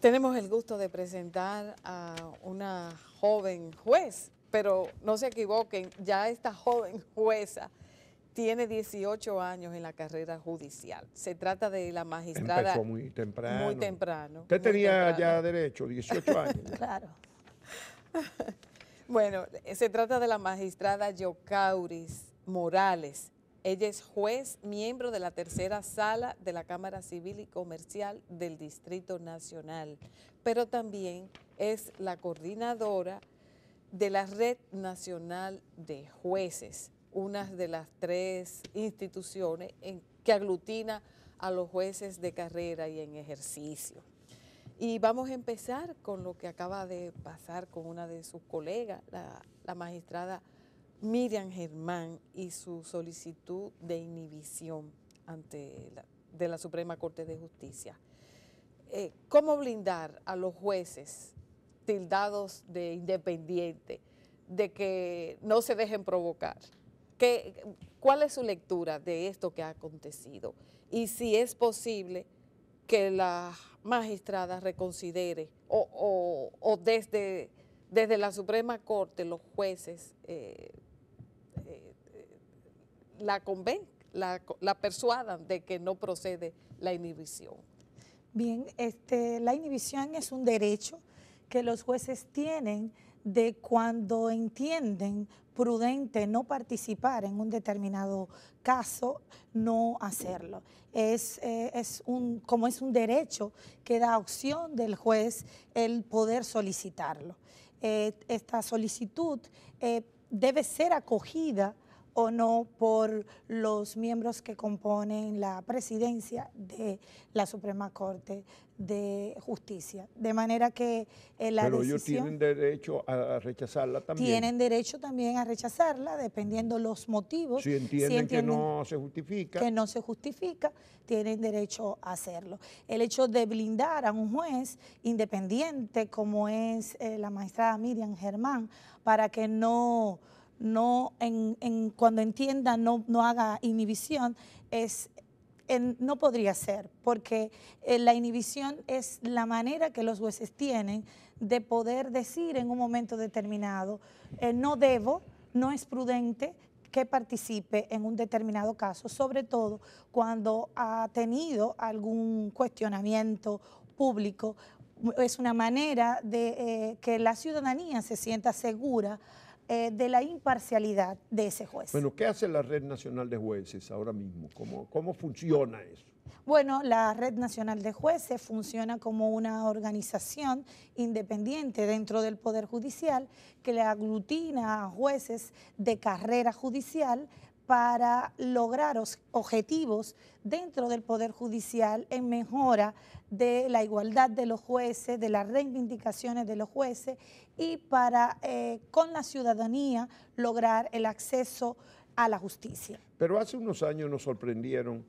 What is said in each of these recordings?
Tenemos el gusto de presentar a una joven juez, pero no se equivoquen, ya esta joven jueza tiene 18 años en la carrera judicial. Se trata de la magistrada... Empezó muy temprano. Muy temprano. Usted tenía ya derecho, 18 años. claro. bueno, se trata de la magistrada Yocauris Morales, ella es juez, miembro de la tercera sala de la Cámara Civil y Comercial del Distrito Nacional, pero también es la coordinadora de la Red Nacional de Jueces, una de las tres instituciones que aglutina a los jueces de carrera y en ejercicio. Y vamos a empezar con lo que acaba de pasar con una de sus colegas, la, la magistrada Miriam Germán y su solicitud de inhibición ante la, de la Suprema Corte de Justicia. Eh, ¿Cómo blindar a los jueces tildados de independiente de que no se dejen provocar? ¿Qué, ¿Cuál es su lectura de esto que ha acontecido? Y si es posible que la magistrada reconsidere o, desde, desde la Suprema Corte los jueces... Eh, la conven, la, persuadan de que no procede la inhibición. Bien, este, la inhibición es un derecho que los jueces tienen de cuando entienden prudente no participar en un determinado caso, no hacerlo. Es, eh, un, como es un derecho que da opción del juez el poder solicitarlo. Eh, esta solicitud eh, debe ser acogida o no por los miembros que componen la presidencia de la Suprema Corte de Justicia. De manera que la eh, la Pero ellos tienen derecho a rechazarla también. Tienen derecho también a rechazarla, dependiendo los motivos. Si entienden, que no se justifica. Que no se justifica, tienen derecho a hacerlo. El hecho de blindar a un juez independiente, como es eh, la magistrada Miriam Germán, para que no no cuando entienda no, haga inhibición, no podría ser, porque eh, la inhibición es la manera que los jueces tienen de poder decir en un momento determinado, eh, no debo, no es prudente que participe en un determinado caso, sobre todo cuando ha tenido algún cuestionamiento público. Es una manera de eh, que la ciudadanía se sienta segura eh, de la imparcialidad de ese juez. Bueno, ¿qué hace la Red Nacional de Jueces ahora mismo? cómo funciona eso? Bueno, la Red Nacional de Jueces funciona como una organización independiente dentro del Poder Judicial que le aglutina a jueces de carrera judicial para lograr objetivos dentro del Poder Judicial en mejora de la igualdad de los jueces, de las reivindicaciones de los jueces y para eh, con la ciudadanía lograr el acceso a la justicia. Pero hace unos años nos sorprendieron,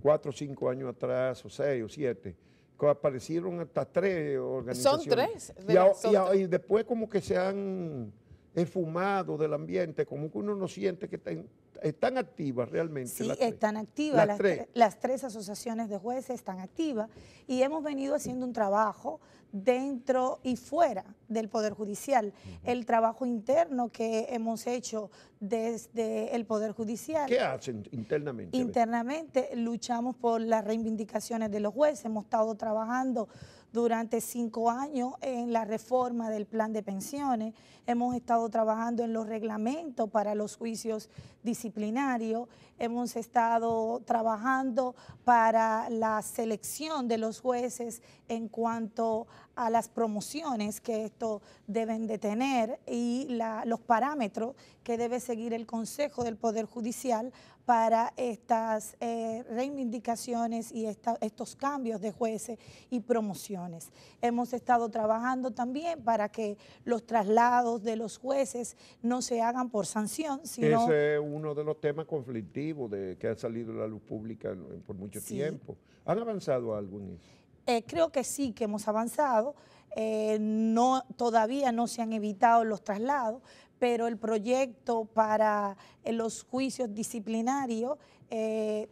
cuatro o cinco años atrás, o seis o siete, que aparecieron hasta tres organizaciones. Son tres. y, después como que se han esfumado del ambiente, como que uno no siente que están están activas realmente. Sí, están activas. Las tres. las tres asociaciones de jueces están activas y hemos venido haciendo un trabajo dentro y fuera del Poder Judicial. El trabajo interno que hemos hecho desde el Poder Judicial. ¿Qué hacen internamente? Internamente luchamos por las reivindicaciones de los jueces. Hemos estado trabajando durante cinco años en la reforma del plan de pensiones hemos estado trabajando en los reglamentos para los juicios disciplinarios, hemos estado trabajando para la selección de los jueces en cuanto a las promociones que estos deben de tener y los parámetros que debe seguir el Consejo del Poder Judicial para estas eh, reivindicaciones y estos cambios de jueces y promociones. Hemos estado trabajando también para que los traslados de los jueces no se hagan por sanción, sino... Ese es uno de los temas conflictivos de, que ha salido la luz pública por mucho tiempo. ¿Han avanzado algo en eso? Eh, creo que sí, que hemos avanzado. Eh, no, todavía no se han evitado los traslados, pero el proyecto para eh, los juicios disciplinarios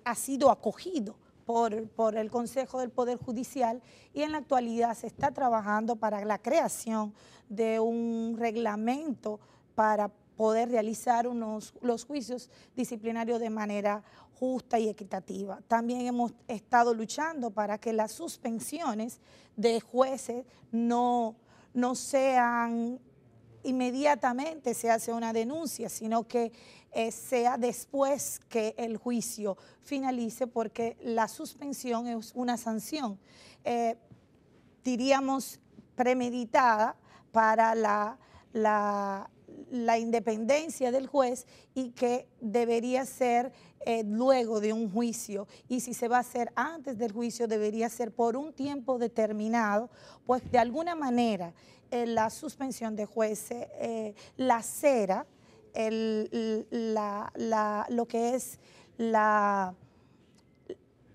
ha sido acogido por, el Consejo del Poder Judicial y en la actualidad se está trabajando para la creación de un reglamento para poder realizar unos, los juicios disciplinarios de manera justa y equitativa. También hemos estado luchando para que las suspensiones de jueces no, no sean inmediatamente se hace una denuncia, sino que eh, sea después que el juicio finalice, porque la suspensión es una sanción, eh, diríamos, premeditada para la, independencia del juez y que debería ser eh, luego de un juicio. Y si se va a hacer antes del juicio, debería ser por un tiempo determinado, pues de alguna manera la suspensión de jueces cera, el, lo que es la,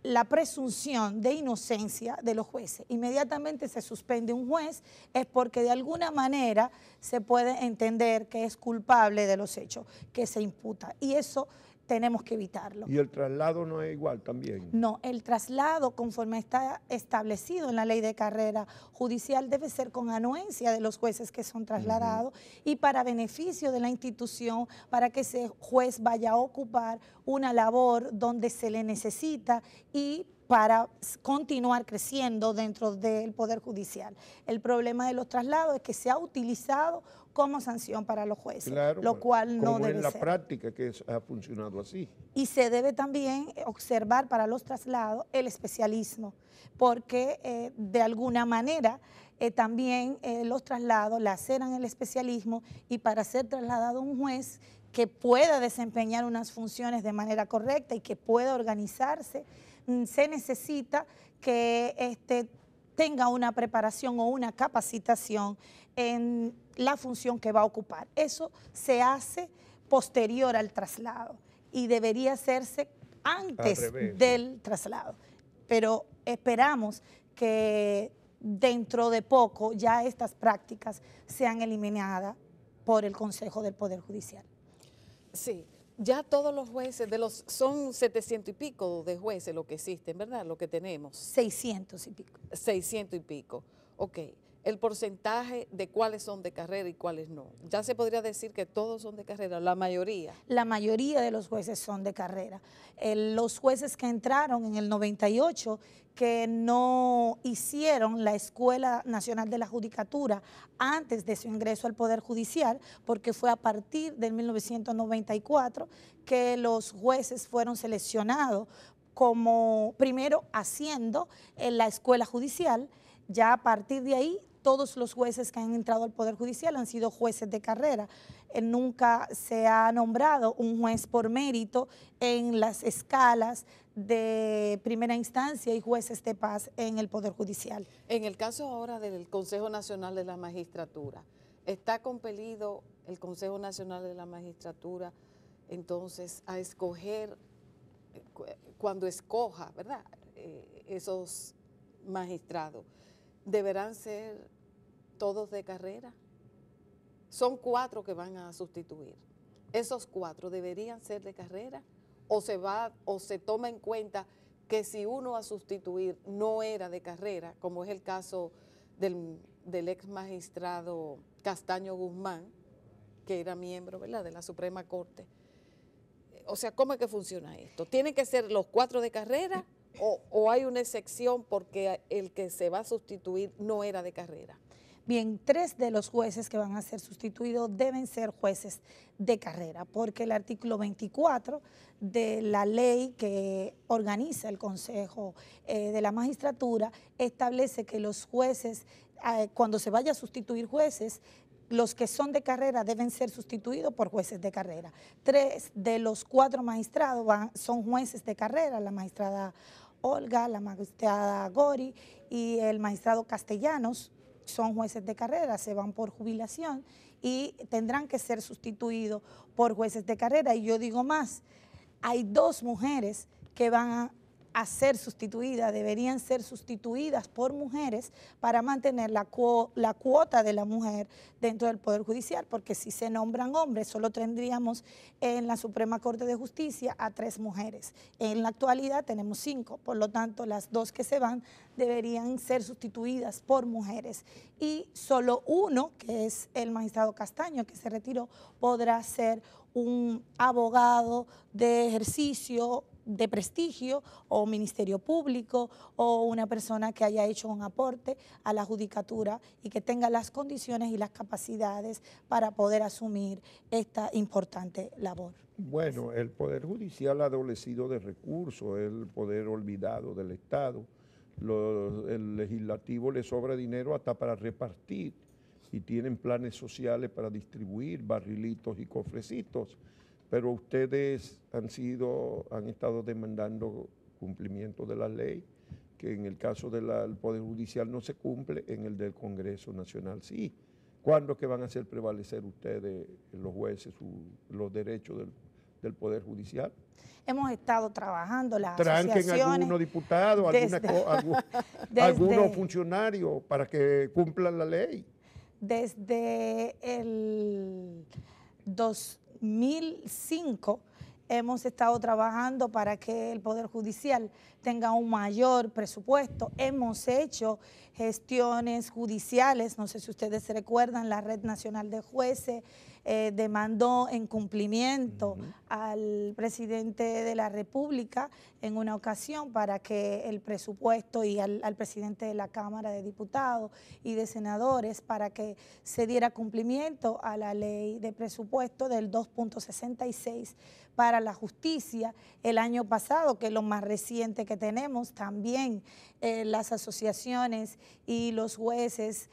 la presunción de inocencia de los jueces. Inmediatamente se suspende un juez es porque de alguna manera se puede entender que es culpable de los hechos que se imputa. Y eso tenemos que evitarlo. ¿Y el traslado no es igual también? No, el traslado, conforme está establecido en la ley de carrera judicial, debe ser con anuencia de los jueces que son trasladados y para beneficio de la institución, para que ese juez vaya a ocupar una labor donde se le necesita y para continuar creciendo dentro del Poder Judicial. El problema de los traslados es que se ha utilizado como sanción para los jueces, lo cual no como en la práctica que ha funcionado así. Y se debe también observar para los traslados el especialismo, porque eh, de alguna manera eh, también eh, los traslados laceran el especialismo y para ser trasladado un juez que pueda desempeñar unas funciones de manera correcta y que pueda organizarse Mm, se necesita que este, tenga una preparación o una capacitación en la función que va a ocupar. Eso se hace posterior al traslado y debería hacerse antes del traslado. Pero esperamos que dentro de poco ya estas prácticas sean eliminadas por el Consejo del Poder Judicial. Sí, ya todos los jueces, de los son 700 y pico de jueces lo que existen, ¿verdad? Lo que tenemos. 600 y pico. 600 y pico, ok el porcentaje de cuáles son de carrera y cuáles no. Ya se podría decir que todos son de carrera, la mayoría. La mayoría de los jueces son de carrera. Eh, los jueces que entraron en el 98, que no hicieron la Escuela Nacional de la Judicatura antes de su ingreso al Poder Judicial, porque fue a partir del 1994 que los jueces fueron seleccionados como primero haciendo en eh, la escuela judicial, ya a partir de ahí todos los jueces que han entrado al Poder Judicial han sido jueces de carrera. Eh, nunca se ha nombrado un juez por mérito en las escalas de primera instancia y jueces de paz en el Poder Judicial. En el caso ahora del Consejo Nacional de la Magistratura, ¿está compelido el Consejo Nacional de la Magistratura entonces a escoger, eh, cuando escoja, ¿verdad?, eh, esos magistrados deberán ser todos de carrera. Son cuatro que van a sustituir. Esos cuatro deberían ser de carrera o se va o se toma en cuenta que si uno a sustituir no era de carrera, como es el caso del, ex magistrado Castaño Guzmán, que era miembro ¿verdad? de la Suprema Corte. O sea, ¿cómo es que funciona esto? ¿Tienen que ser los cuatro de carrera o, hay una excepción porque el que se va a sustituir no era de carrera? Bien, tres de los jueces que van a ser sustituidos deben ser jueces de carrera, porque el artículo 24 de la ley que organiza el Consejo eh, de la Magistratura establece que los jueces, eh, cuando se vaya a sustituir jueces, los que son de carrera deben ser sustituidos por jueces de carrera. Tres de los cuatro magistrados son jueces de carrera, la magistrada Olga, la magistrada Gori y el magistrado Castellanos son jueces de carrera, se van por jubilación y tendrán que ser sustituidos por jueces de carrera. Y yo digo más, hay dos mujeres que van a a ser sustituida, deberían ser sustituidas por mujeres para mantener la, la cuota de la mujer dentro del Poder Judicial, porque si se nombran hombres, solo tendríamos en la Suprema Corte de Justicia a tres mujeres. En la actualidad tenemos cinco, por lo tanto las dos que se van deberían ser sustituidas por mujeres y solo uno, que es el magistrado Castaño, que se retiró, podrá ser un abogado de ejercicio de prestigio o ministerio público o una persona que haya hecho un aporte a la judicatura y que tenga las condiciones y las capacidades para poder asumir esta importante labor. Bueno, el Poder Judicial ha adolecido de recursos, el poder olvidado del Estado. el legislativo le sobra dinero hasta para repartir y tienen planes sociales para distribuir barrilitos y cofrecitos pero ustedes han sido, han estado demandando cumplimiento de la ley, que en el caso del Poder Judicial no se cumple, en el del Congreso Nacional sí. ¿Cuándo que van a hacer prevalecer ustedes, los jueces, los derechos del, Poder Judicial? Hemos estado trabajando las Tranquen asociaciones. algunos diputados, algunos funcionarios para que cumplan la ley. Desde el... Dos, 2005 hemos estado trabajando para que el Poder Judicial tenga un mayor presupuesto. Hemos hecho gestiones judiciales, no sé si ustedes se recuerdan, la Red Nacional de Jueces, eh, demandó en cumplimiento al presidente de la República en una ocasión para que el presupuesto y al, presidente de la Cámara de Diputados y de Senadores para que se diera cumplimiento a la ley de presupuesto del 2.66 para la justicia el año pasado, que es lo más reciente que tenemos. También eh, las asociaciones y los jueces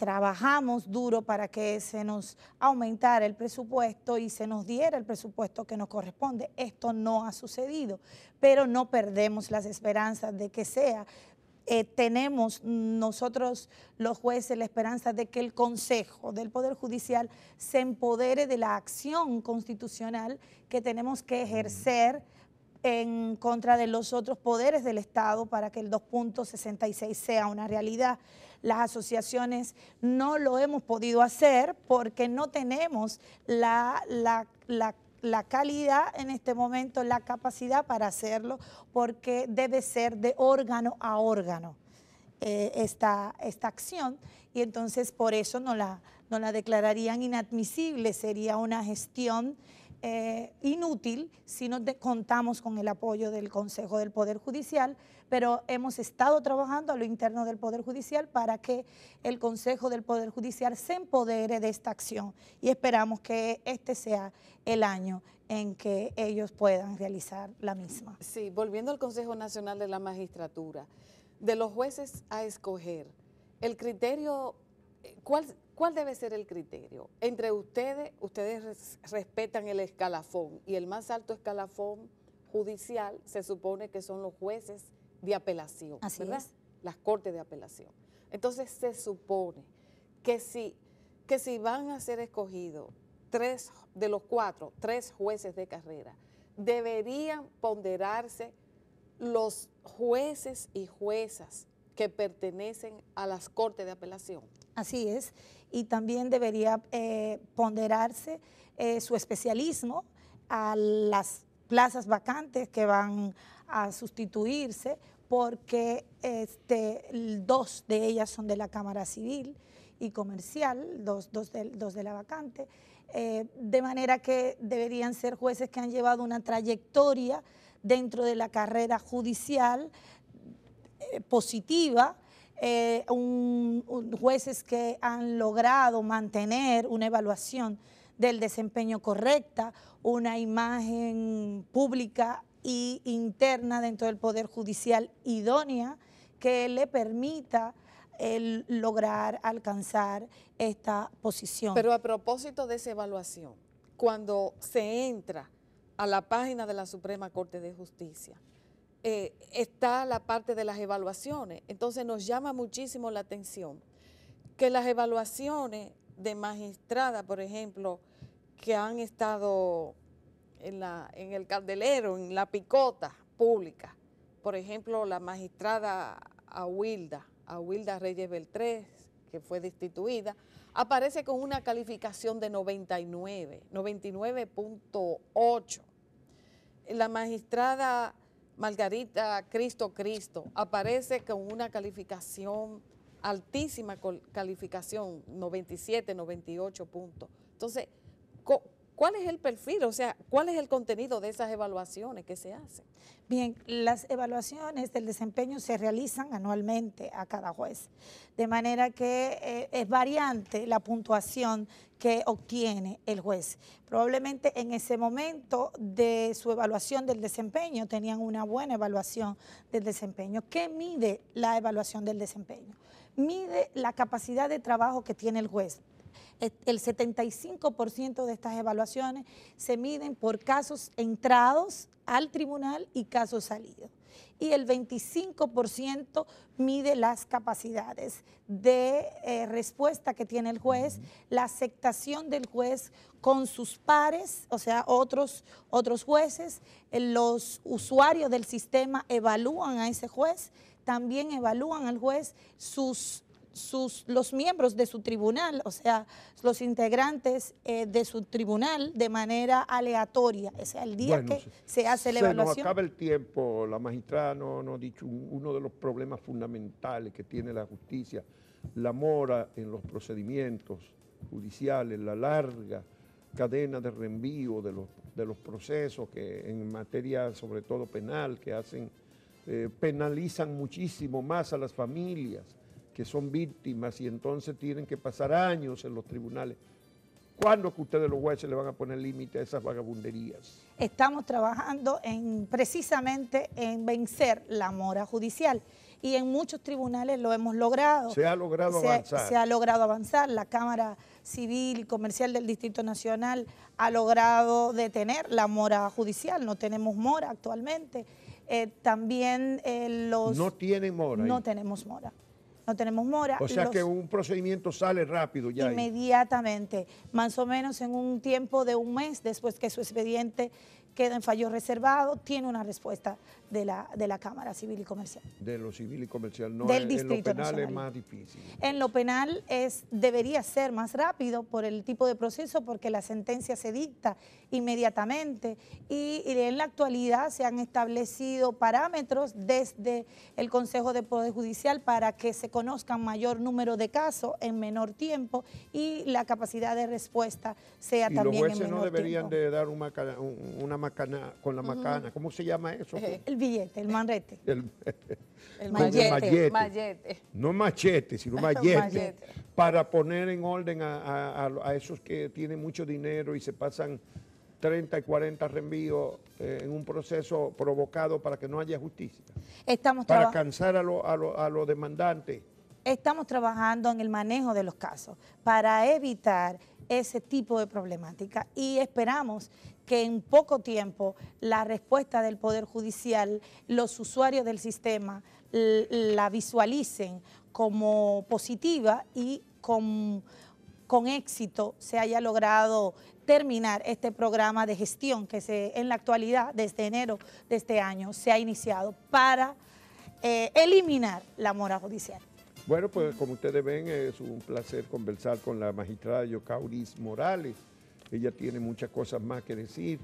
trabajamos duro para que se nos aumentara el presupuesto y se nos diera el presupuesto que nos corresponde. Esto no ha sucedido, pero no perdemos las esperanzas de que sea. Eh, tenemos nosotros los jueces la esperanza de que el Consejo del Poder Judicial se empodere de la acción constitucional que tenemos que ejercer en contra de los otros poderes del Estado para que el 2.66 sea una realidad las asociaciones no lo hemos podido hacer porque no tenemos la, calidad en este momento, la capacidad para hacerlo, porque debe ser de órgano a órgano eh, esta, acción y entonces por eso no la, no la declararían inadmisible, sería una gestión eh, inútil si no contamos con el apoyo del Consejo del Poder Judicial, pero hemos estado trabajando a lo interno del Poder Judicial para que el Consejo del Poder Judicial se empodere de esta acción y esperamos que este sea el año en que ellos puedan realizar la misma. Sí, volviendo al Consejo Nacional de la Magistratura, de los jueces a escoger, el criterio, eh, ¿cuál, ¿Cuál debe ser el criterio? Entre ustedes, ustedes respetan el escalafón y el más alto escalafón judicial se supone que son los jueces de apelación, ¿verdad? Las cortes de apelación. Entonces se supone que si, que si van a ser escogidos tres de los cuatro, tres jueces de carrera, deberían ponderarse los jueces y juezas que pertenecen a las Cortes de Apelación. Así es, y también debería eh, ponderarse eh, su especialismo a las plazas vacantes que van a sustituirse porque este, dos de ellas son de la Cámara Civil y Comercial, dos, dos, de, dos de, la vacante, eh, de manera que deberían ser jueces que han llevado una trayectoria dentro de la carrera judicial, positiva, eh, jueces que han logrado mantener una evaluación del desempeño correcta, una imagen pública e interna dentro del Poder Judicial idónea que le permita el lograr alcanzar esta posición. Pero a propósito de esa evaluación, cuando se entra a la página de la Suprema Corte de Justicia, eh, está la parte de las evaluaciones. Entonces nos llama muchísimo la atención que las evaluaciones de magistradas, por ejemplo, que han estado en, el candelero, en la picota pública, por ejemplo, la magistrada Ahuilda, Ahuilda Reyes Beltrés, que fue destituida, aparece con una calificación de 99, 99.8. La magistrada Margarita Cristo Cristo aparece con una calificación, altísima calificación, 97, 98 puntos. Entonces, ¿Cuál es el perfil? O sea, ¿cuál es el contenido de esas evaluaciones que se hacen? Bien, las evaluaciones del desempeño se realizan anualmente a cada juez, de manera que eh, es variante la puntuación que obtiene el juez. Probablemente en ese momento de su evaluación del desempeño tenían una buena evaluación del desempeño. ¿Qué mide la evaluación del desempeño? Mide la capacidad de trabajo que tiene el juez el 75% de estas evaluaciones se miden por casos entrados al tribunal y casos salidos. Y el 25% mide las capacidades de eh, respuesta que tiene el juez, la aceptación del juez con sus pares, o sea, otros, otros jueces, eh, los usuarios del sistema evalúan a ese juez, también evalúan al juez sus sus, los miembros de su tribunal, o sea, los integrantes eh, de su tribunal de manera aleatoria, o sea, el día que se, hace la evaluación. Se nos acaba el tiempo, la magistrada nos no ha dicho uno de los problemas fundamentales que tiene la justicia, la mora en los procedimientos judiciales, la larga cadena de reenvío de los, de los procesos que en materia sobre todo penal que hacen, eh, penalizan muchísimo más a las familias que son víctimas y entonces tienen que pasar años en los tribunales. ¿Cuándo que ustedes los jueces le van a poner límite a esas vagabunderías? Estamos trabajando en precisamente en vencer la mora judicial y en muchos tribunales lo hemos logrado. Se ha logrado avanzar. Se ha logrado avanzar. La Cámara Civil y Comercial del Distrito Nacional ha logrado detener la mora judicial. No tenemos mora actualmente. Eh, también eh, los... No tienen mora. No tenemos mora no tenemos mora. O sea que un procedimiento sale rápido ya. Inmediatamente, más o menos en un tiempo de un mes después que su expediente queda en fallo reservado, tiene una respuesta de la, de la Cámara Civil y Comercial. De lo civil y comercial, no Del Distrito lo penal es más difícil. En lo penal es, debería ser más rápido por el tipo de proceso, porque la sentencia se dicta inmediatamente y, en la actualidad se han establecido parámetros desde el Consejo de Poder Judicial para que se conozcan mayor número de casos en menor tiempo y la capacidad de respuesta sea y también los jueces no deberían de dar una macana con la macana, ¿cómo se llama eso? Eh, el billete, el manrete. El, el mallete, No machete, sino mallete. Para poner en orden a, esos que tienen mucho dinero y se pasan 30 y 40 reenvíos eh, en un proceso provocado para que no haya justicia. Estamos para cansar a los demandantes. Estamos trabajando en el manejo de los casos para evitar ese tipo de problemática y esperamos que en poco tiempo la respuesta del Poder Judicial, los usuarios del sistema la visualicen como positiva y con, con éxito se haya logrado terminar este programa de gestión que se, en la actualidad, desde enero de este año, se ha iniciado para eh, eliminar la mora judicial. Bueno, pues como ustedes ven, es un placer conversar con la magistrada Yocauris Morales. Ella tiene muchas cosas más que decir,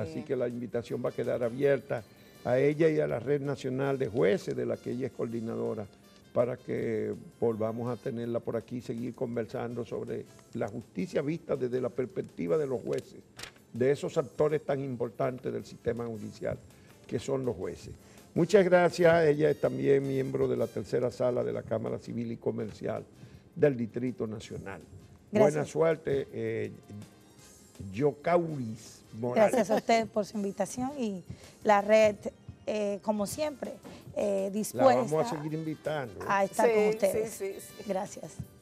así que la invitación va a quedar abierta a ella y a la Red Nacional de Jueces, de la que ella es coordinadora, para que volvamos a tenerla por aquí y seguir conversando sobre la justicia vista desde la perspectiva de los jueces, de esos actores tan importantes del sistema judicial, que son los jueces. Muchas gracias. Ella es también miembro de la tercera sala de la Cámara Civil y Comercial del Distrito Nacional. Buena suerte, eh, Yocauris Morales. Gracias a usted por su invitación y la red, eh, como siempre, dispuesta. Eh, la vamos a seguir invitando. A estar con ustedes. Gracias.